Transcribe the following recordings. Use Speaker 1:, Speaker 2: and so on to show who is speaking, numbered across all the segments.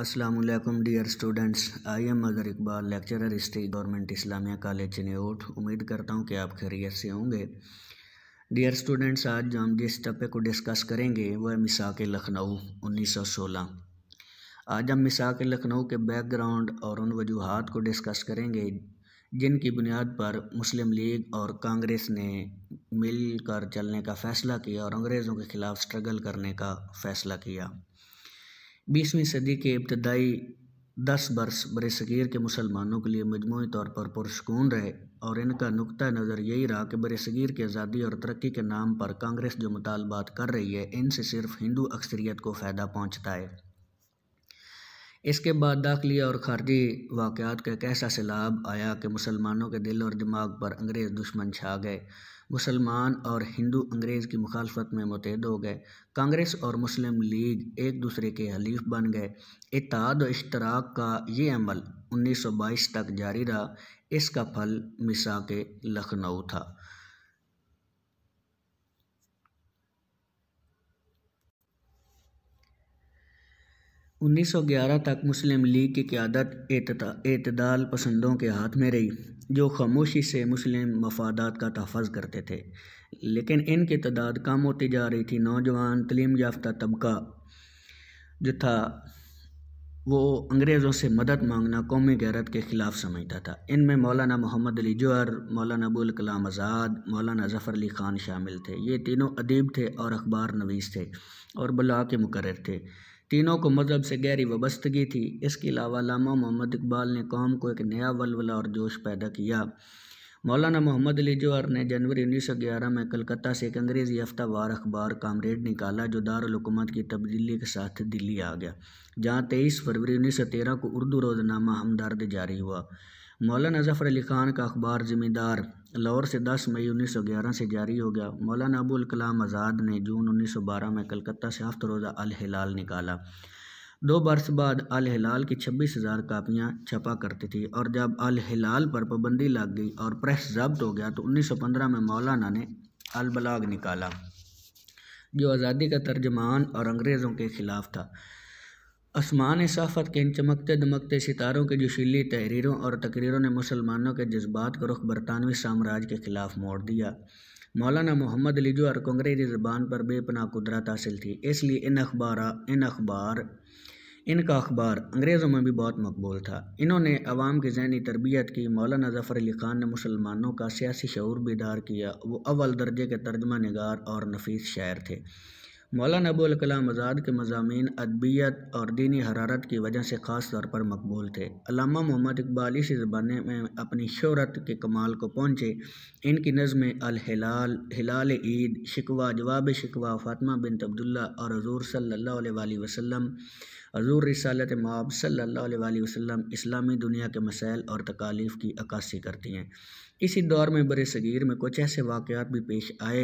Speaker 1: Aslam dear students I am Azhar Iqbal lecturer history government Islamia college Chiniot उम्मीद करता हूँ कि आप खैरियत से होंगे डियर स्टूडेंट्स आज जो हम जिस टॉपिक को डिस्कस करेंगे वह मिसाक लखनऊ 1916 आज हम मिसाक लखनऊ के बैकग्राउंड और उन वजूहत को डिस्कस करेंगे जिनकी बुनियाद पर मुस्लिम लीग और कांग्रेस ने मिलकर चलने का फ़ैसला किया और अंग्रेज़ों के ख़िलाफ़ स्ट्रगल करने का फ़ैसला किया बीसवीं सदी के इब्तदाई दस वर्ष बर सग़ीर के मुसलमानों के लिए मजमू तौर पर पुरसकून रहे और इनका नुकतः नज़र यही रहा कि बर सग़ीर की आज़ादी और तरक्की के नाम पर कांग्रेस जो मुतालबात कर रही है इनसे सिर्फ हिंदू अक्सरीत को फ़ायदा पहुँचता है इसके बाद दाखिली और खारजी वाक़ात का एक ऐसा सैलाब आया कि मुसलमानों के दिल और दिमाग पर अंग्रेज़ दुश्मन छा गए मुसलमान और हिंदू अंग्रेज़ की मुखालफत में मुतहद हो गए कांग्रेस और मुस्लिम लीग एक दूसरे के हलीफ बन गए इताद और इश्तराक का ये अमल 1922 तक जारी रहा इसका फल मिसा के लखनऊ था 1911 तक मुस्लिम लीग की क्यादत एतदाल पसंदों के हाथ में रही जो खामोशी से मुस्लिम मफादात का तहफ़ करते थे लेकिन इनकी तादाद कम होती जा रही थी नौजवान तलीम याफ्ता तबका जो था वो अंग्रेज़ों से मदद मांगना कौमी गैरत के ख़िलाफ़ समझता था इनमें मौलाना मोहम्मद अली जोहर मौलाना अबुल कलाम आज़ाद मौलाना ज़फ़र अली ख़ान शामिल थे ये तीनों अदीब थे और अखबार नवीस थे और बला के मुकर थे तीनों को मजहब से गहरी वबस्तगी थी इसके अलावा लामा मोहम्मद इकबाल ने कौम को एक नया वलवला और जोश पैदा किया मौलाना मोहम्मद अली जौहर ने जनवरी उन्नीस सौ ग्यारह में कलकत्ता से एक अंग्रेज़ी वार अखबार कामरेड निकाला जो दारकूमत की तब्दीली के साथ दिल्ली आ गया जहाँ तेईस फरवरी उन्नीस सौ तेरह को उर्दू रोज़नामा हमदर्द जारी हुआ मौलाना जफ़र अली खान का अखबार ज़िम्मेदार लाहौर से 10 मई 1911 से जारी हो गया मौलाना अबुल कलाम आज़ाद ने जून 1912 में कलकत्ता से हफ्त रोज़ा अल हिलाल निकाला दो बरस बाद अल हिलाल की छब्बीस हज़ार कापियाँ छपा करती थी और जब अल हिलाल पर पाबंदी लग गई और प्रेस जब्त हो गया तो 1915 में मौलाना ने अल निकाला जो आज़ादी का तर्जमान और अंग्रेज़ों के ख़िलाफ़ था आसमान साफत के इन चमकते दमकते सितारों की जोशीली तहरीरों और तकरीरों ने मुसलमानों के जज्बात को रुख बरतानवी साम्राज्य के ख़िलाफ़ मोड़ दिया मौलाना मोहम्मद अली और को अंग्रेज़ी ज़बान पर बेपना कुदरत हासिल थी इसलिए इन अखबार इन अखबार इनका अखबार अंग्रेज़ों में भी बहुत मकबूल था इन्होंने अवाम की जहनी तरबियत की मौलाना जफ़र अली ख़ान ने मुसलमानों का सियासी शूर बेदार किया वो अव्वल दर्जे के तर्जमा नगार और नफीस शायर थे मौलाना कलाम आज़ाद के मजामी अदबियत और दीनी हरारत की वजह से ख़ास तौर पर मकबूल थे अलामा मोहम्मद इकबाल इसी ज़बान में अपनी शहरत के कमाल को पहुँचे इनकी नज़में अलहिलाल हिलाल ईद शिकवा जवाब शिकवा फ़ातमा बिन तब्दुल्ला और हजूर सल्ला वसम हजूर रिसालत मब सल्ला वसम इस्लामी दुनिया के मसाइल और तकालीफ़ की अक्सी करती हैं इसी दौर में बर सगीर में कुछ ऐसे वाक़ात भी पेश आए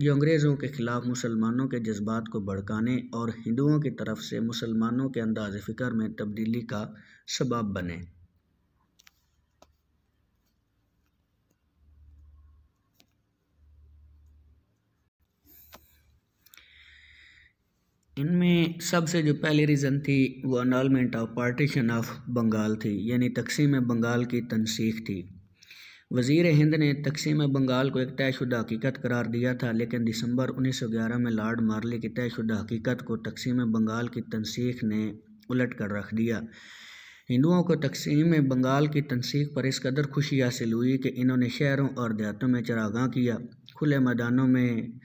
Speaker 1: जो अंग्रेज़ों के ख़िलाफ़ मुसलमानों के जज्बात को भड़काने और हिंदुओं की तरफ से मुसलमानों के अंदाज फ़िक्र में तब्दीली का सबब बने इनमें सबसे जो पहली रीज़न थी वो annulment of partition of Bengal थी यानी तकसीम बंगाल की तनसीख थी वजीर हिंद ने तकसीम बंगाल को एक तयशुदा हकीकत करार दिया था लेकिन दिसंबर 1911 में लॉर्ड मार्ले की तयशुदा हकीकत को तकसीम बंगाल की तनसीख ने उलट कर रख दिया हिंदुओं को तकसीम बंगाल की तनसीख पर इस कदर खुशी हासिल हुई कि इन्होंने शहरों और देहातों में चरागा किया खुले मैदानों में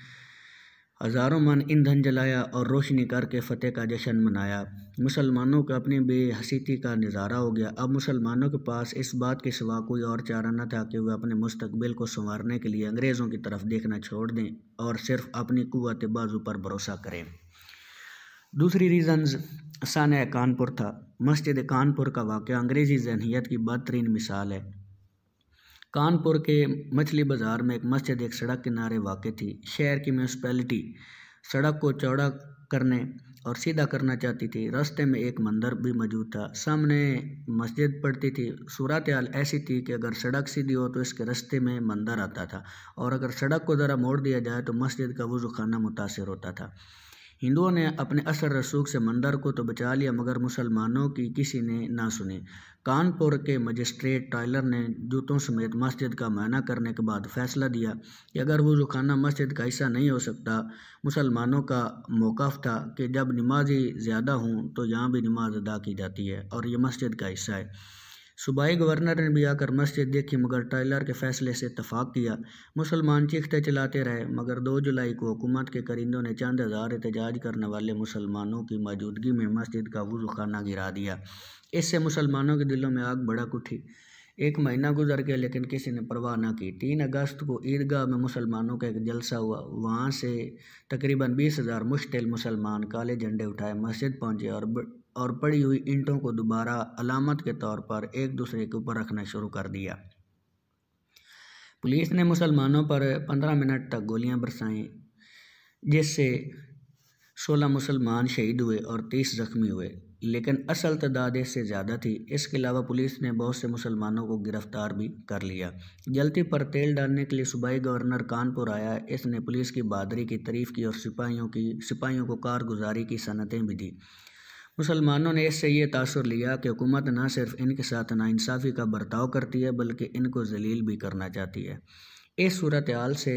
Speaker 1: हज़ारों मन ईंधन जलाया और रोशनी करके फतेह का जश्न मनाया मुसलमानों का अपनी बेहसीती का नज़ारा हो गया अब मुसलमानों के पास इस बात के सिवा कोई और चारा न था कि वह अपने मुस्तबिल को संवारने के लिए अंग्रेज़ों की तरफ देखना छोड़ दें और सिर्फ अपनी कुत बाजू पर भरोसा करें दूसरी रीज़न्स सान कानपुर था मस्जिद कानपुर का वाक़ अंग्रेज़ी जहनीत की बदतरीन मिसाल है कानपुर के मछली बाज़ार में एक मस्जिद एक सड़क किनारे वाक़ थी शहर की म्यूनसपैलिटी सड़क को चौड़ा करने और सीधा करना चाहती थी रास्ते में एक मंदिर भी मौजूद था सामने मस्जिद पड़ती थी सूरत हाल ऐसी थी कि अगर सड़क सीधी हो तो इसके रास्ते में मंदिर आता था और अगर सड़क को ज़रा मोड़ दिया जाए तो मस्जिद का वज़ू खाना मुतासर होता था हिंदुओं ने अपने असर रसूख से मंदर को तो बचा लिया मगर मुसलमानों की किसी ने ना सुनी कानपुर के मजिस्ट्रेट टाइलर ने जूतों समेत मस्जिद का मायना करने के बाद फैसला दिया कि अगर वो खाना मस्जिद का हिस्सा नहीं हो सकता मुसलमानों का मौक़ था कि जब नमाजी ज़्यादा हों तो यहाँ भी नमाज अदा की जाती है और ये मस्जिद का हिस्सा है सूबाई गवर्नर ने भी आकर मस्जिद देखी मगर टाइलर के फैसले से इतफाक़ किया मुसलमान चीखते चलाते रहे मगर दो जुलाई को हुकूमत के करिंदों ने चंद हज़ार एहतजाज करने वाले मुसलमानों की मौजूदगी में मस्जिद का वजू खाना गिरा दिया इससे मुसलमानों के दिलों में आग भड़क उठी एक महीना गुजर गया लेकिन किसी ने परवाह न की तीन अगस्त को ईदगाह में मुसलमानों का एक जलसा हुआ वहाँ से तकरीबन बीस हज़ार मुश्तिल मुसलमान काले झंडे उठाए मस्जिद पहुँचे और और पड़ी हुई ईंटों को दोबारा अलामत के तौर पर एक दूसरे के ऊपर रखना शुरू कर दिया पुलिस ने मुसलमानों पर पंद्रह मिनट तक गोलियां बरसाईं जिससे सोलह मुसलमान शहीद हुए और तीस जख्मी हुए लेकिन असल तादाद इससे ज़्यादा थी इसके अलावा पुलिस ने बहुत से मुसलमानों को गिरफ्तार भी कर लिया जल्दी पर तेल डालने के लिए सूबाई गवर्नर कानपुर आया इसने पुलिस की बहादरी की तारीफ़ की और सिपाहियों की सिपाहियों को कारगुजारी की सनतें भी दी मुसलमानों ने इससे ये तासर लिया कि हुकूमत ना सिर्फ इनके साथ नासाफ़ी का बर्ताव करती है बल्कि इनको जलील भी करना चाहती है इस सूरत हाल से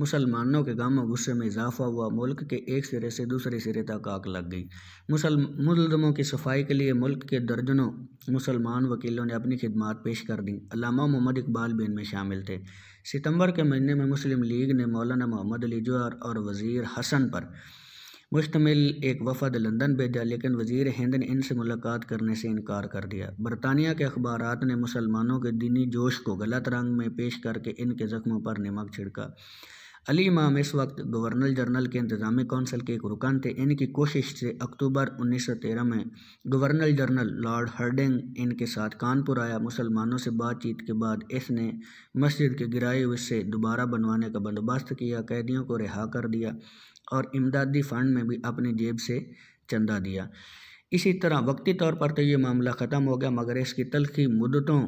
Speaker 1: मुसलमानों के गम गुस्से में इजाफा हुआ मुल्क के एक सिरे से दूसरे सिरे तक आग लग गई मुसल की सफाई के लिए मुल्क के दर्जनों मुसलमान वकीलों ने अपनी खिदमत पेश कर दी अलामा मोहम्मद इकबाल भी इनमें शामिल थे सितंबर के महीने में मुस्लिम लीग ने मौलाना मोहम्मद अली जोहर और वज़ीर हसन पर मुश्तमिल एक वफद लंदन भेजा लेकिन वजीर हिंद ने इनसे मुलाकात करने से इनकार कर दिया बरतानिया के अखबार ने मुसलमानों के दीनी जोश को गलत रंग में पेश करके इनके ज़ख्मों पर नमक छिड़का अली इमाम इस वक्त गवर्नर जनरल के इंतजामी कौंसिल के एक रुकन थे इनकी कोशिश से अक्टूबर 1913 में गवर्नर जनरल लॉर्ड हर्डिंग इनके साथ कानपुर आया मुसलमानों से बातचीत के बाद इसने मस्जिद के गिराए हुए से दोबारा बनवाने का बंदोबस्त किया कैदियों को रिहा कर दिया और इमदादी फ़ंड में भी अपनी जेब से चंदा दिया इसी तरह वक्ती तौर पर तो ये मामला ख़त्म हो गया मगर इसकी तलखी मुद्दतों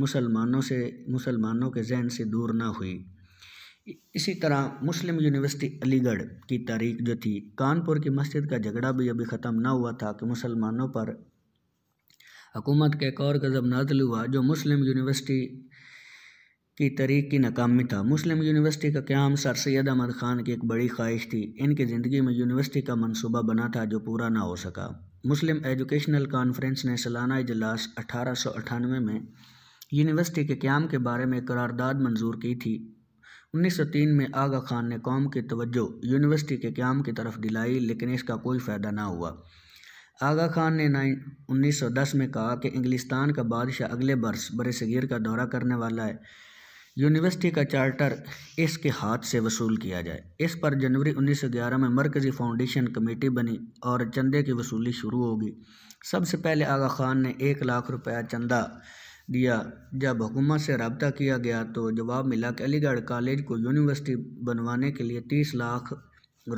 Speaker 1: मुसलमानों से मुसलमानों के जहन से दूर ना हुई इसी तरह मुस्लिम यूनिवर्सिटी अलीगढ़ की तारीख जो थी कानपुर की मस्जिद का झगड़ा भी अभी ख़त्म ना हुआ था कि मुसलमानों पर हुकूमत का एक और गज़ब नाजल हुआ जो मुस्लिम यूनिवर्सिटी की तरीक की नाकामी था मुस्लिम यूनिवर्सिटी का क्याम सर सैद अहमद ख़ान की एक बड़ी ख्वाहिश थी इनकी ज़िंदगी में यूनिवर्सिटी का मनसूबा बना था जो पूरा ना हो सका मुस्लिम एजुकेशनल कॉन्फ्रेंस ने सालाना इजलास अठारह में यूनिवर्सिटी के क्याम के बारे में करारदाद मंजूर की थी 1903 में आगा खान ने कौम की तवज्जो यूनिवर्सिटी के क्याम की तरफ दिलाई लेकिन इसका कोई फ़ायदा ना हुआ आगा खान ने नाइन 1910 में कहा कि इंग्लिस्तान का बादशाह अगले बरस बरसगीर का दौरा करने वाला है यूनिवर्सिटी का चार्टर इसके हाथ से वसूल किया जाए इस पर जनवरी 1911 में मरकज़ी फाउंडेशन कमेटी बनी और चंदे की वसूली शुरू होगी सबसे पहले आगा खान ने एक लाख रुपया चंदा दिया जब हुकूमत से रबता किया गया तो जवाब मिला कि अलीगढ़ कॉलेज को यूनिवर्सिटी बनवाने के लिए तीस लाख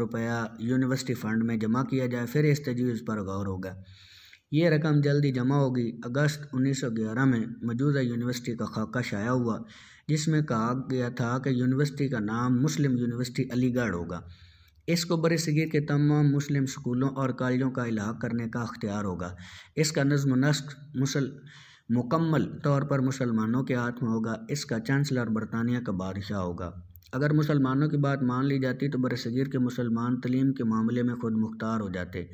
Speaker 1: रुपया यूनिवर्सिटी फ़ंड में जमा किया जाए फिर इस तजवीज़ पर गौर होगा ये रकम जल्दी जमा होगी अगस्त 1911 में मौजूदा यूनिवर्सिटी का खाका शाया हुआ जिसमें कहा गया था कि यूनिवर्सिटी का नाम मुस्लिम यूनिवर्सिटी अलीगढ़ होगा इसको बर सगीर के तमाम मुस्लिम स्कूलों और कॉलेजों का इलाक करने का अख्तियार होगा इसका नज्म नस्क मुसल मुकम्मल तौर पर मुसलमानों के हाथ में होगा इसका चांसलर बरतानिया का बादशाह होगा अगर मुसलमानों की बात मान ली जाती तो बरसगीर के मुसलमान तलीम के मामले में खुद मुख्तार हो जाते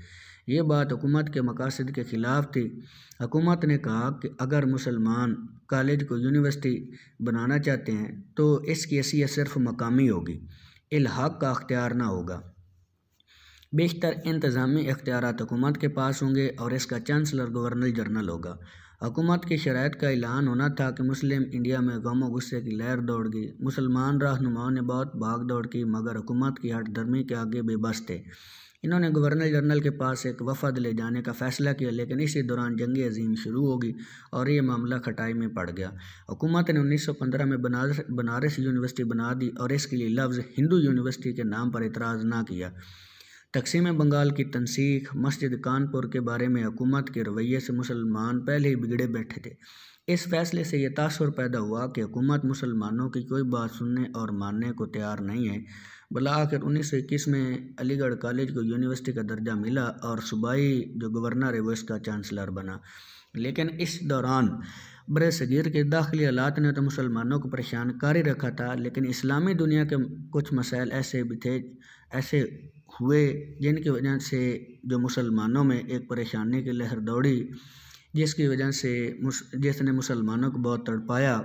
Speaker 1: ये बात हुकूमत के मकासद के ख़िलाफ़ थी हुकूमत ने कहा कि अगर मुसलमान कॉलेज को यूनिवर्सिटी बनाना चाहते हैं तो इसकी हैसियत सिर्फ मकामी होगी इलाहाक का अख्तियार ना होगा बेशतर इंतज़ामी अख्तियार हुकूमत के पास होंगे और इसका चांसलर गवर्नर जनरल होगा हुकूमत की शरात का ऐलान होना था कि मुस्लिम इंडिया में गम गुस्से की लहर दौड़ गई मुसलमान रहनुमाओं ने बहुत भाग दौड़ की मगर हुकूमत की हट धर्मी के आगे बेबस थे इन्होंने गवर्नर जनरल के पास एक वफद ले जाने का फैसला किया लेकिन इसी दौरान जंग अजीम शुरू होगी और ये मामला खटाई में पड़ गया हुकूमत ने 1915 में बनारस बनारस यूनिवर्सिटी बना दी और इसके लिए लफ्ज़ हिंदू यूनिवर्सिटी के नाम पर इतराज़ ना किया तकसीम बंगाल की तनसीख मस्जिद कानपुर के बारे में हुकूमत के रवैये से मुसलमान पहले ही बिगड़े बैठे थे इस फैसले से यह तासर पैदा हुआ कि हुकूमत मुसलमानों की कोई बात सुनने और मानने को तैयार नहीं है भला आखिर उन्नीस सौ इक्कीस में अलीगढ़ कॉलेज को यूनिवर्सिटी का दर्जा मिला और सूबाई जो गवर्नर है वो इसका चांसलर बना लेकिन इस दौरान बर सगीर के दाखिली हालात ने तो मुसलमानों को परेशान कर ही रखा था लेकिन इस्लामी दुनिया के कुछ मसाइल ऐसे भी थे ऐसे हुए जिनकी वजह से जो मुसलमानों में एक परेशानी की लहर दौड़ी जिसकी वजह से जिसने मुसलमानों को बहुत तड़पाया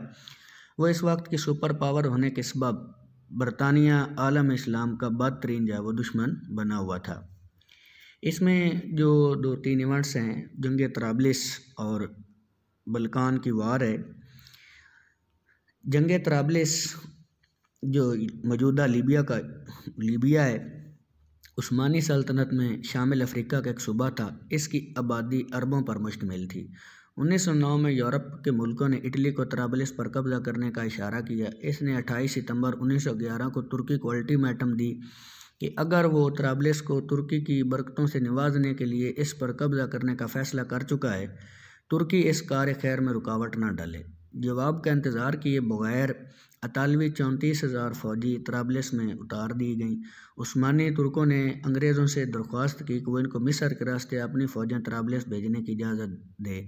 Speaker 1: वो इस वक्त की सुपर पावर होने के सबब बरतानिया आलम इस्लाम का बदतरीन जो है वो दुश्मन बना हुआ था इसमें जो दो तीन इवेंट्स हैं जंग तराबलिस और बलकान की वार है जंग तराबलिस जो मौजूदा लीबिया का लीबिया है उस्मानी सल्तनत में शामिल अफ्रीका का एक सूबा था इसकी आबादी अरबों पर मुश्तमिल थी उन्नीस सौ नौ में यूरोप के मुल्कों ने इटली को तराबलिस पर कब्जा करने का इशारा किया इसने अट्ठाईस सितंबर उन्नीस सौ ग्यारह को तुर्की को अल्टीमेटम दी कि अगर वो तराबलिस को तुर्की की बरकतों से निवाजने के लिए इस पर कब्जा करने का फैसला कर चुका है तुर्की इस कार्य खैर में रुकावट न डाले जवाब का इंतज़ार किए बगैर अतालवी चौंतीस हज़ार फौजी तराबलिस में उतार दी गई उस्मानी तुर्कों ने अंग्रेज़ों से दरख्वास्त की कि वो इनको मिसर के रास्ते अपनी फ़ौजें तराबलिस भेजने की इजाज़त दे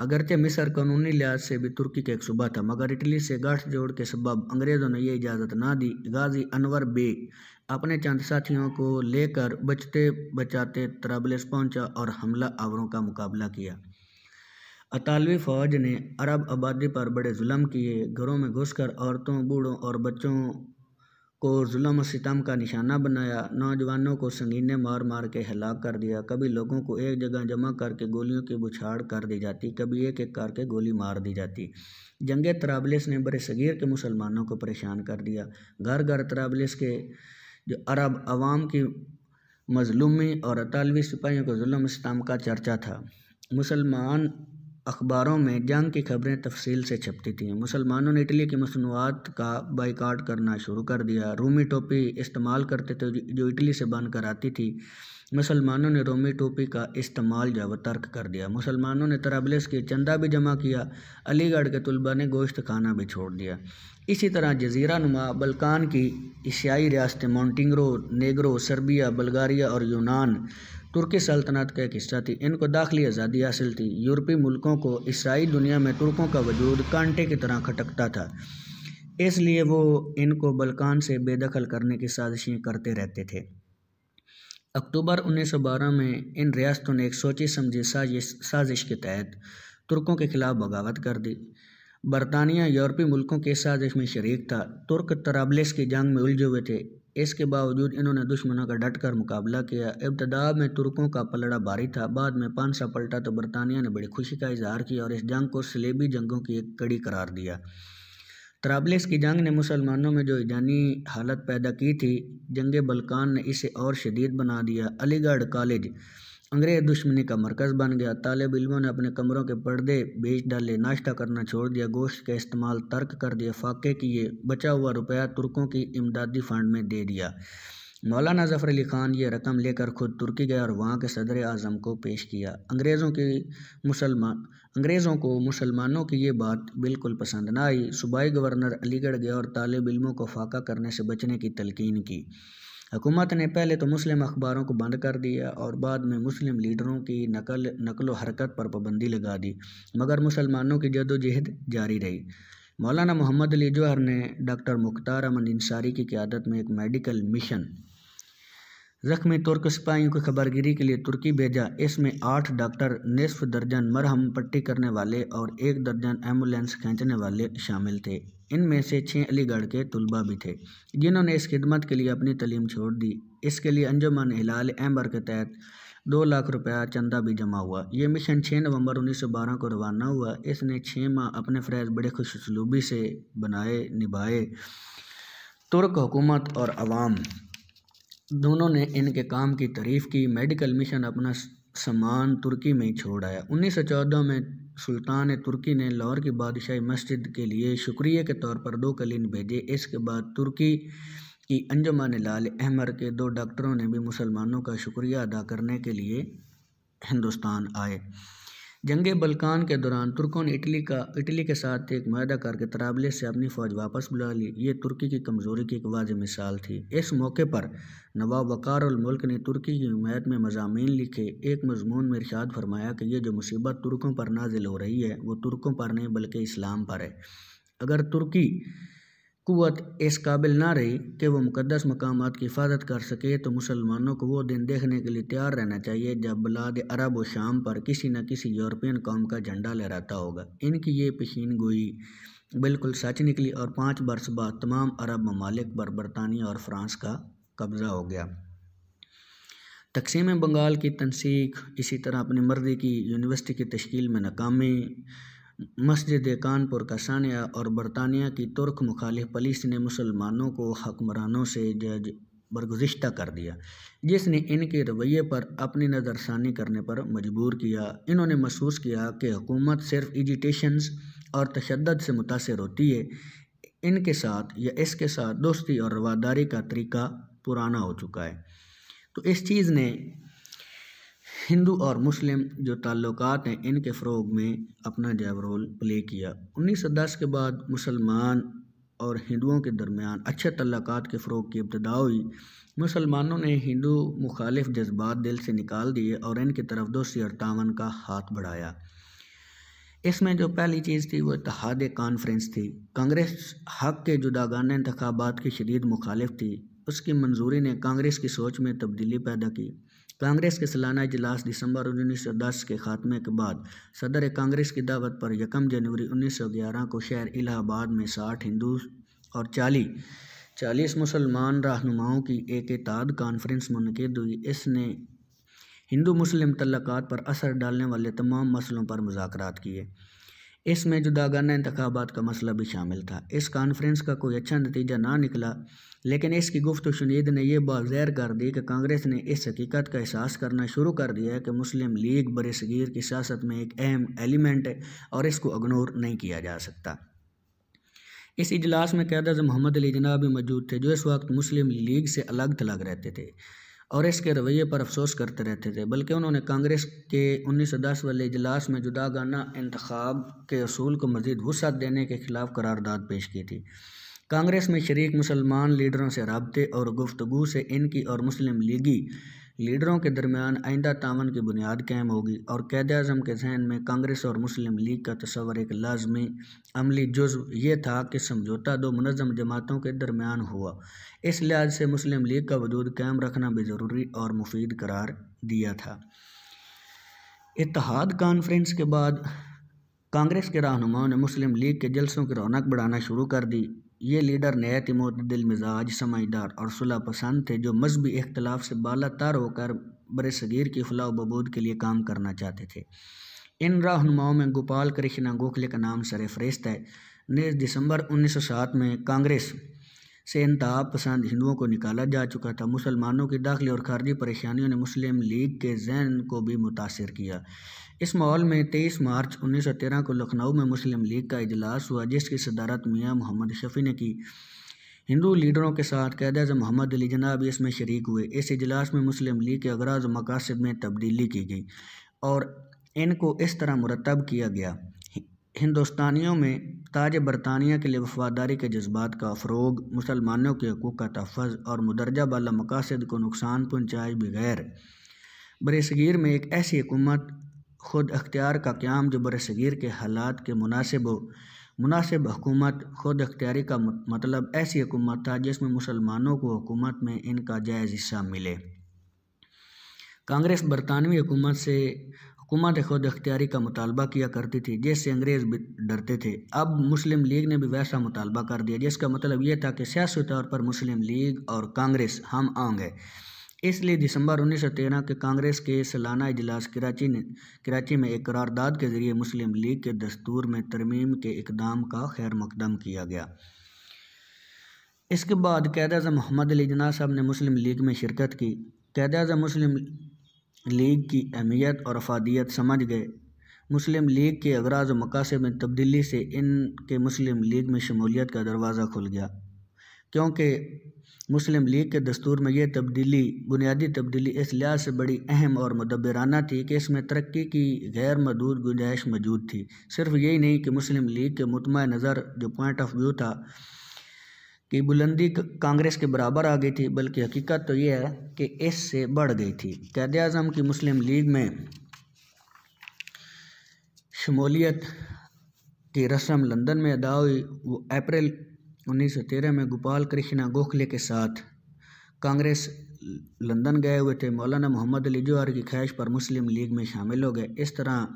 Speaker 1: अगरचे मिसर कानूनी लिहाज से भी तुर्की का एक सूबा था मगर इटली से गाठ जोड़ के सबब अंग्रेज़ों ने यह इजाज़त ना दी गाजी अनवर बे अपने चंद साथियों को लेकर बचते बचाते त्राबलिस पहुंचा और हमला आवरों का मुकाबला किया अतालवी फ़ौज ने अरब आबादी पर बड़े जुल्म किए घरों में घुसकर औरतों बूढ़ों और बच्चों को म सितम का निशाना बनाया नौजवानों को संगीने मार मार के हलाक कर दिया कभी लोगों को एक जगह जमा करके गोलियों की बुछाड़ कर दी जाती कभी एक एक करके गोली मार दी जाती जंग तराबलिस ने बर सगीर के मुसलमानों को परेशान कर दिया घर घर तराबलिस के जो अरब अवाम की मजलूमी और अतालवी सिपाहियों को जुल्म सितम का चर्चा था मुसलमान अखबारों में जंग की खबरें तफसील से छपती थीं मुसलमानों ने इटली की मसनूआत का बाईकाट करना शुरू कर दिया रोमी टोपी इस्तेमाल करते थे जो इटली से बनकर आती थी मुसलमानों ने रोमी टोपी का इस्तेमाल जब तर्क कर दिया मुसलमानों ने तराबलिस की चंदा भी जमा किया अलीगढ़ के तलबा ने गोश्त खाना भी छोड़ दिया इसी तरह जजीरा नुमा बल्कान की एशियाई रियासतें मॉन्टिंगरो नेगरो सर्बिया बल्गारिया और यूनान तुर्की सल्तनत का एक हिस्सा थी इनको दाखिली आज़ादी हासिल थी यूरोपीय मुल्कों को ईसाई दुनिया में तुर्कों का वजूद कांटे की तरह खटकता था इसलिए वो इनको बलकान से बेदखल करने की साजिशें करते रहते थे अक्टूबर 1912 में इन रियासतों ने एक सोची समझी साजिश साजिश के तहत तुर्कों के खिलाफ बगावत कर दी बरतानिया यूरोपीय मुल्कों के साजिश में शरीक था तुर्क तराबलिस की जंग में उलझे हुए थे इसके बावजूद इन्होंने दुश्मनों का डटकर मुकाबला किया इब्तदा में तुर्कों का पलड़ा भारी था बाद में सा पलटा तो बरतानिया ने बड़ी खुशी का इजहार किया और इस जंग को सलेबी जंगों की एक कड़ी करार दिया त्राबलिस की जंग ने मुसलमानों में जो ईजानी हालत पैदा की थी जंग बलकान ने इसे और शदीद बना दिया अलीगढ़ कॉलेज अंग्रेज दुश्मनी का मरकज़ बन गया तालब इलमों ने अपने कमरों के पर्दे बेच डाले नाश्ता करना छोड़ दिया गोश्त का इस्तेमाल तर्क कर दिया फाके किए बचा हुआ रुपया तुर्कों की इमदादी फंड में दे दिया मौलाना जफ़र अली ख़ान ये रकम लेकर खुद तुर्की गया और वहाँ के सदर आज़म को पेश किया अंग्रेज़ों की मुसलमान अंग्रेज़ों को मुसलमानों की ये बात बिल्कुल पसंद ना आई सूबाई गवर्नर अलीगढ़ गया और तालब इलमों को फाका करने से बचने की तलकिन की हुकूमत ने पहले तो मुस्लिम अखबारों को बंद कर दिया और बाद में मुस्लिम लीडरों की नकल व हरकत पर पाबंदी लगा दी मगर मुसलमानों की जदोजहद जारी रही मौलाना मोहम्मद अली जौहर ने डॉक्टर मुख्तार अमन इंसारी की क्यादत में एक मेडिकल मिशन जख्मी तुर्क सिपाहियों की खबरगिरी के लिए तुर्की भेजा इसमें आठ डॉक्टर निसफ दर्जन मरहम पट्टी करने वाले और एक दर्जन एम्बुलेंस खींचने वाले शामिल थे इनमें से छः अलीगढ़ के तलबा भी थे जिन्होंने इस खिदमत के लिए अपनी तलीम छोड़ दी इसके लिए अंजुमन हिलाल एम्बर के तहत दो लाख रुपया चंदा भी जमा हुआ ये मिशन छः नवंबर 1912 को रवाना हुआ इसने छः माह अपने फ्रैज बड़े खुशलूबी से बनाए निभाए तुर्क हुकूमत और आवाम दोनों ने इनके काम की तारीफ़ की मेडिकल मिशन अपना सामान तुर्की में ही छोड़ आया उन्नीस सौ चौदह में सुल्तान तुर्की ने लाहौर की बादशाही मस्जिद के लिए शुक्रिया के तौर पर दो कलीन भेजे इसके बाद तुर्की की अंजमान लाल अहमर के दो डॉक्टरों ने भी मुसलमानों का शुक्रिया अदा करने के लिए हिंदुस्तान आए जंग बलकान के दौरान तुर्कों ने इटली का इटली के साथ एक माहदाकार के तराबले से अपनी फ़ौज वापस बुला ली ये तुर्की की कमज़ोरी की एक वाज मिसाल थी इस मौके पर नवाब वकार मुल्क ने तुर्की की हमायत में मजामी लिखे एक मजमून में इर्शाद फरमाया कि यह जो मुसीबत तुर्कों पर नाजिल हो रही है वो तुर्कों पर नहीं बल्कि इस्लाम पर है अगर तुर्की कुत इस काबिल ना रही कि वह मुकदस मकाम की हिफाजत कर सके तो मुसलमानों को वो दिन देखने के लिए तैयार रहना चाहिए जब बलाद अरब व शाम पर किसी न किसी यूरोपियन कौम का झंडा लहराता होगा इनकी ये पेशीन गोई बिल्कुल सच निकली और पाँच बरस बाद तमाम अरब ममालिक पर बरतानिया और फ्रांस का कब्ज़ा हो गया तकसीम बंगाल की तनसीख इसी तरह अपनी मर्जी की यूनिवर्सिटी की तश्ील में नाकामी मस्जिद कानपुर का सानिया और बरतानिया की तुर्क मुखालिफ पुलिस ने मुसलमानों को हकमरानों से जज बरगुज्त कर दिया जिसने इनके रवैये पर अपनी नज़रसानी करने पर मजबूर किया इन्होंने महसूस किया कि हुकूमत सिर्फ एजिटेशंस और तशद से मुतासर होती है इनके साथ या इसके साथ दोस्ती और रवादारी का तरीका पुराना हो चुका है तो इस चीज़ ने हिंदू और मुस्लिम जो ताल्लुकात हैं इनके फ़रोग में अपना जैब रोल प्ले किया उन्नीस दस के बाद मुसलमान और हिंदुओं के दरमियान अच्छे तल्लक़ात के फ़रोग की इब्तदा हुई मुसलमानों ने हिंदू मुखालिफ जज्बात दिल से निकाल दिए और इनकी तरफ दोस्ती और तावन का हाथ बढ़ाया इसमें जो पहली चीज़ थी वो इतिहाद कॉन्फ्रेंस थी कांग्रेस हक के जुदागाना इंतबात की शदीद मुखालिफ थी उसकी मंजूरी ने कांग्रेस की सोच में तब्दीली पैदा की कांग्रेस के सालाना इजलास दिसंबर 1910 के खात्मे के बाद सदर कांग्रेस की दावत पर यकम जनवरी 1911 को शहर इलाहाबाद में साठ हिंदू और चालीस चालीस मुसलमान रहनुमाओं की एक एताद कॉन्फ्रेंस मनद हुई इसने हिंदू मुस्लिम तल्लक़ात पर असर डालने वाले तमाम मसलों पर मुजाकर किए इसमें जुदागाना इंतबात का मसला भी शामिल था इस कॉन्फ्रेंस का कोई अच्छा नतीजा ना निकला लेकिन इसकी गुफ्त शनीद ने यह बात जहर कर दी कि कांग्रेस ने इस हकीकत का एहसास करना शुरू कर दिया है कि मुस्लिम लीग बरसगीर की सियासत में एक अहम एलिमेंट है और इसको इग्नोर नहीं किया जा सकता इस इजलास में कैद मोहम्मद अली जना भी मौजूद थे जो इस वक्त मुस्लिम लीग से अलग थलग रहते थे और इसके रवैये पर अफसोस करते रहते थे बल्कि उन्होंने कांग्रेस के 1910 वाले इजलास में जुदागाना इंतखब के असूल को मजीद वसत देने के खिलाफ करारदाद पेश की थी कांग्रेस में शरीक मुसलमान लीडरों से रबते और गुफ्तु से इनकी और मुस्लिम लीगी लीडरों के दरमियान आइंदा तावन की बुनियाद कायम होगी और कैद अजम के जहन में कांग्रेस और मुस्लिम लीग का तस्वर एक लाजमी अमली जुज्व यह था कि समझौता दो मनज़म जमातों के दरमियान हुआ इस लिहाज से मुस्लिम लीग का वजूद कायम रखना भी ज़रूरी और मुफीद करार दिया था इतिहाद कॉन्फ्रेंस के बाद कांग्रेस के रहनुमाओं ने मुस्लिम लीग के जलसों की रौनक बढ़ाना शुरू कर दी ये लीडर नहायत तिमोती दिल मिजाज समझदार और सुलह पसंद थे जो मजहबी अख्तिलाफ़ से बाला तार होकर बर सगीर की फलाह बबूद के लिए काम करना चाहते थे इन रहनुमाओं में गोपाल कृष्णा गोखले का नाम सर फहरिस्त है उन्नीस दिसंबर उन्नीस सौ सात में कांग्रेस से इंतहा पसंद हिंदुओं को निकाला जा चुका था मुसलमानों की दाखिले और खारजी परेशानियों ने मुस्लिम लीग के जहन को भी मुतासर किया इस माहौल में तेईस मार्च उन्नीस सौ तेरह को लखनऊ में मुस्लिम लीग का इजलास हुआ जिसकी सदारत मियाँ मोहम्मद शफ़ी ने की हिंदू लीडरों के साथ कैद अजम मोहम्मद अली जना भी इसमें शरीक हुए इस इजलास में मुस्लिम लीग के अगराज मकासद में तब्दीली की गई और इनको इस तरह मुरतब किया गया हिंदुस्तानियों में ताज बरतानिया के लिए वफ़ादारी के जज़्बात का फ़रोग़ मुसलमानों के हकूक़ का तहफ़्फ़ुज़ और मदरजा बाला मक़ासद को नुकसान पहुँचाए बग़ैर बरसग़ीर में एक ऐसी हुकूमत ख़ुद अख्तियार का क़्याम जो बरसग़ीर के हालात के मुनासिब हो मुनासिब हकूमत ख़ुद अख्तियारी का मतलब ऐसी हुकूमत था जिसमें मुसलमानों को हुकूमत में इनका जायज़ हिस्सा मिले कांग्रेस बरतानवी हुकूमत से हुकूमत खुद अख्तियारी का मुतालबा किया करती थी जिससे अंग्रेज़ भी डरते थे अब मुस्लिम लीग ने भी वैसा मुतालबा कर दिया जिसका मतलब यह था कि सियासी तौर पर मुस्लिम लीग और कांग्रेस हम है इसलिए दिसंबर 1913 के कांग्रेस के सालाना इजलास कराची ने कराची में एक करारदाद के ज़रिए मुस्लिम लीग के दस्तूर में तरमीम के इकदाम का खैर मकदम किया गया इसके बाद कैद अजम मोहम्मद अली जना साहब ने मुस्लिम लीग में शिरकत की कैद अजम मुस्लिम लीग की अहमियत और अफादियत समझ गए मुस्लिम लीग के अगराज व मकासद में तब्दीली से इनके मुस्लिम लीग में शमूलियत का दरवाज़ा खुल गया क्योंकि मुस्लिम लीग के दस्तूर में यह तब्दीली बुनियादी तब्दीली इस लिहाज से बड़ी अहम और मदबराना थी कि इसमें तरक्की की गैर मदूद गुंजाइश मौजूद थी सिर्फ यही नहीं कि मुस्लिम लीग के मतम नज़र जो पॉइंट ऑफ व्यू था की बुलंदी कांग्रेस के बराबर आ गई थी बल्कि हकीकत तो यह है कि इससे बढ़ गई थी कैद अजम की मुस्लिम लीग में शमूलियत की रस्म लंदन में अदा हुई वो अप्रैल 1913 में गोपाल कृष्णा गोखले के साथ कांग्रेस लंदन गए हुए थे मौलाना मोहम्मद अली जोहर की ख्वाहिश पर मुस्लिम लीग में शामिल हो गए इस तरह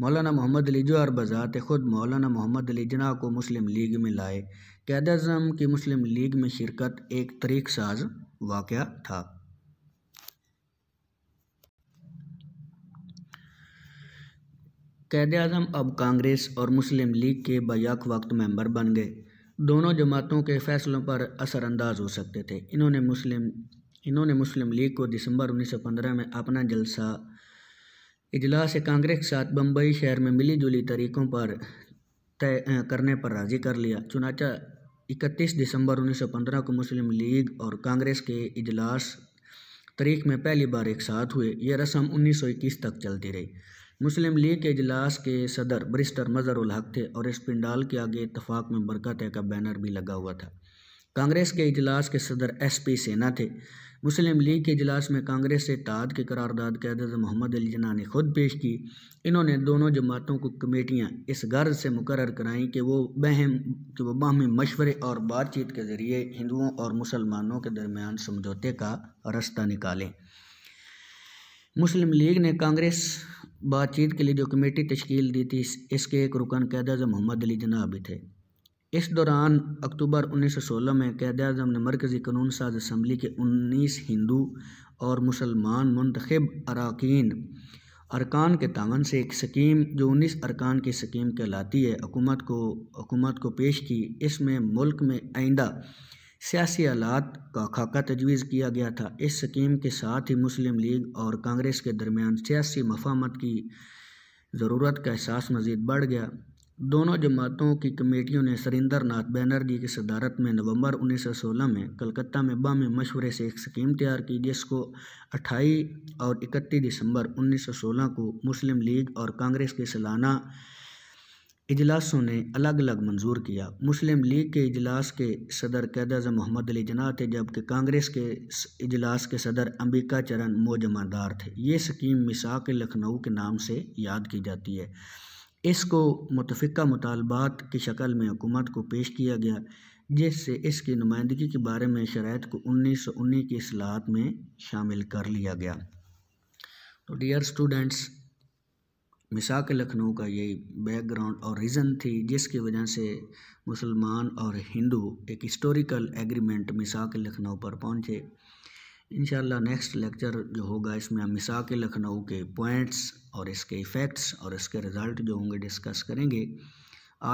Speaker 1: मौलाना मोहम्मद अली जोहर बज़ात ख़ुद मौलाना मोहम्मद अली जना को मुस्लिम लीग में लाए कैद अजम की मुस्लिम लीग में शिरकत एक तरीक साज वाक़ था कैद अजम अब कांग्रेस और मुस्लिम लीग के बयाक वक्त मेंबर बन गए दोनों जमातों के फैसलों पर असरानंदाज हो सकते थे इन्होंने मुस्लिम इन्होंने मुस्लिम लीग को दिसंबर 1915 में अपना जलसा इजलास कांग्रेस के साथ बम्बई शहर में मिलीजुली तरीकों पर तय करने पर राजी कर लिया चुनाचा 31 दिसंबर 1915 को मुस्लिम लीग और कांग्रेस के इजलास तरीक में पहली बार एक साथ हुए यह रस्म 1921 तक चलती रही मुस्लिम लीग के इजलास के सदर ब्रिस्टर मज़र उल हक थे और इस पिंडाल के आगे इतफाक़ में बरकत है का बैनर भी लगा हुआ था कांग्रेस के इजलास के सदर एस पी सेना थे मुस्लिम लीग के इजलास में कांग्रेस से ताद के करारदाद के मोहम्मद अली जना ने खुद पेश की इन्होंने दोनों जमातों को कमेटियाँ इस गर्ज से मुकर कराईं कि वो बहम कि वो बाहमी मशवरे और बातचीत के ज़रिए हिंदुओं और मुसलमानों के दरमियान समझौते का रास्ता निकालें मुस्लिम लीग ने कांग्रेस बातचीत के लिए जो कमेटी तश्कील दी थी इसके एक रुकन कैद मोहम्मद अली जना भी थे इस दौरान अक्टूबर 1916 में कैद अजम ने मरकज़ी कानून साज असम्बली के 19 हिंदू और मुसलमान मंतखब अरकान अरकान के तावन से एक स्कीम जो उन्नीस अरकान की स्कीम कहलाती है हकूमत को हकूमत को पेश की इसमें मुल्क में आइंदा सियासी आलात का खाका तजवीज़ किया गया था इस स्कीम के साथ ही मुस्लिम लीग और कांग्रेस के दरमियान सियासी मफामत की ज़रूरत का एहसास मज़ीद बढ़ गया दोनों जमातों की कमेटियों ने सरिंदर नाथ बैनर्जी की सदारत में नवंबर 1916 में कलकत्ता में बाम मशवरे से एक स्कीम तैयार की जिसको 28 और 31 दिसंबर 1916 को मुस्लिम लीग और कांग्रेस के सालाना इजलासों ने अलग अलग मंजूर किया मुस्लिम लीग के इजलास के सदर कैद अजम मोहम्मद अली जना थे जबकि कांग्रेस के इजलास के सदर अंबिका चरण मोजमादार थे ये स्कीम मिसाक लखनऊ के नाम से याद की जाती है इसको मुतफ़ा मुतालबात की शक्ल में हुकूमत को पेश किया गया जिससे इसकी नुमाइंदगी के बारे में शरात को उन्नीस सौ उन्नीस की असलाहत में शामिल कर लिया गया तो डियर स्टूडेंट्स मिसाक लखनऊ का यही बैकग्राउंड और रीज़न थी जिसकी वजह से मुसलमान और हिंदू एक हिस्टोरिकल एग्रीमेंट मिसाक लखनऊ पर पहुँचे इन नेक्स्ट लेक्चर जो होगा इसमें हम मिसा के लखनऊ के पॉइंट्स और इसके इफ़ेक्ट्स और इसके रिज़ल्ट जो होंगे डिस्कस करेंगे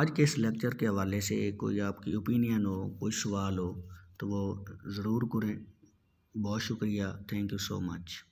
Speaker 1: आज के इस लेक्चर के हवाले से कोई आपकी ओपिनियन हो कोई सवाल हो तो वो ज़रूर करें बहुत शुक्रिया थैंक यू सो मच